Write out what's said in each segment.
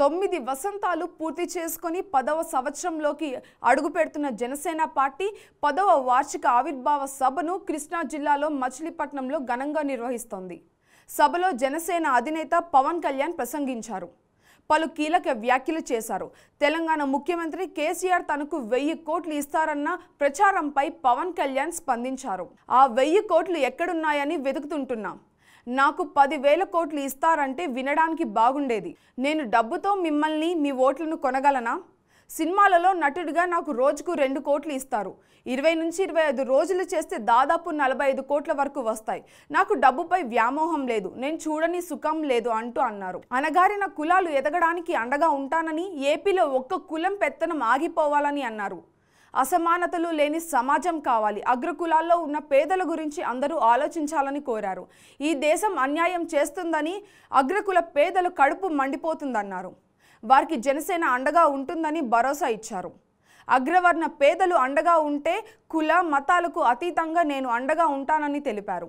తొమ్మిది వసంతాలు పూర్తి చేసుకొని పదవ సంవత్సరంలోకి అడుగుపెడుతున్న జనసేన పార్టీ పదవ వార్షిక ఆవిర్భావ సభను కృష్ణా జిల్లాలో మచిలీపట్నంలో ఘనంగా నిర్వహిస్తోంది సభలో జనసేన అధినేత పవన్ కళ్యాణ్ ప్రసంగించారు పలు కీలక వ్యాఖ్యలు చేశారు తెలంగాణ ముఖ్యమంత్రి కేసీఆర్ తనకు వెయ్యి కోట్లు ఇస్తారన్న ప్రచారంపై పవన్ కళ్యాణ్ స్పందించారు ఆ వెయ్యి కోట్లు ఎక్కడున్నాయని వెతుకుతుంటున్నాం నాకు పదివేల కోట్లు ఇస్తారంటే వినడానికి బాగుండేది నేను డబ్బుతో మిమ్మల్ని మీ ఓట్లను కొనగలనా సినిమాలలో నటుడిగా నాకు రోజుకు రెండు కోట్లు ఇస్తారు ఇరవై నుంచి ఇరవై ఐదు రోజులు చేస్తే దాదాపు నలభై ఐదు కోట్ల వరకు వస్తాయి నాకు డబ్బుపై వ్యామోహం లేదు నేను చూడని సుఖం లేదు అంటూ అన్నారు అనగారిన కులాలు ఎదగడానికి అండగా ఉంటానని ఏపీలో ఒక్క కులం పెత్తనం ఆగిపోవాలని అన్నారు అసమానతలు లేని సమాజం కావాలి అగ్రకులాల్లో ఉన్న పేదల గురించి అందరూ ఆలోచించాలని కోరారు ఈ దేశం అన్యాయం చేస్తుందని అగ్రకుల పేదలు కడుపు మండిపోతుందన్నారు వారికి జనసేన అండగా ఉంటుందని భరోసా ఇచ్చారు అగ్రవర్ణ పేదలు అండగా ఉంటే కుల మతాలకు అతీతంగా నేను అండగా ఉంటానని తెలిపారు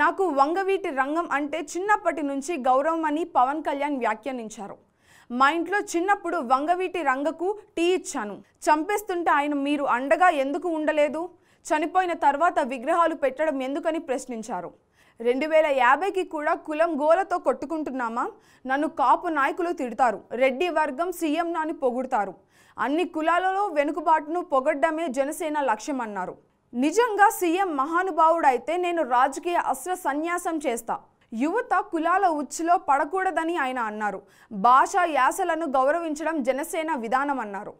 నాకు వంగవీటి రంగం అంటే చిన్నప్పటి నుంచి గౌరవం అని పవన్ కళ్యాణ్ వ్యాఖ్యానించారు మా ఇంట్లో చిన్నప్పుడు వంగవీటి రంగకు టీ ఇచ్చాను చంపేస్తుంటే ఆయన మీరు అండగా ఎందుకు ఉండలేదు చనిపోయిన తర్వాత విగ్రహాలు పెట్టడం ఎందుకని ప్రశ్నించారు రెండు వేల యాభైకి కూడా కులం గోలతో కొట్టుకుంటున్నామా నన్ను కాపు నాయకులు తిడతారు రెడ్డి వర్గం సీఎం నాని పొగుడతారు అన్ని కులాలలో వెనుకబాటును పొగడ్డమే జనసేన లక్ష్యమన్నారు నిజంగా సీఎం మహానుభావుడైతే నేను రాజకీయ అస్త్ర సన్యాసం చేస్తా యువత కులాల ఉచ్చులో పడకూడదని ఆయన అన్నారు భాషా యాసలను గౌరవించడం జనసేన విధానమన్నారు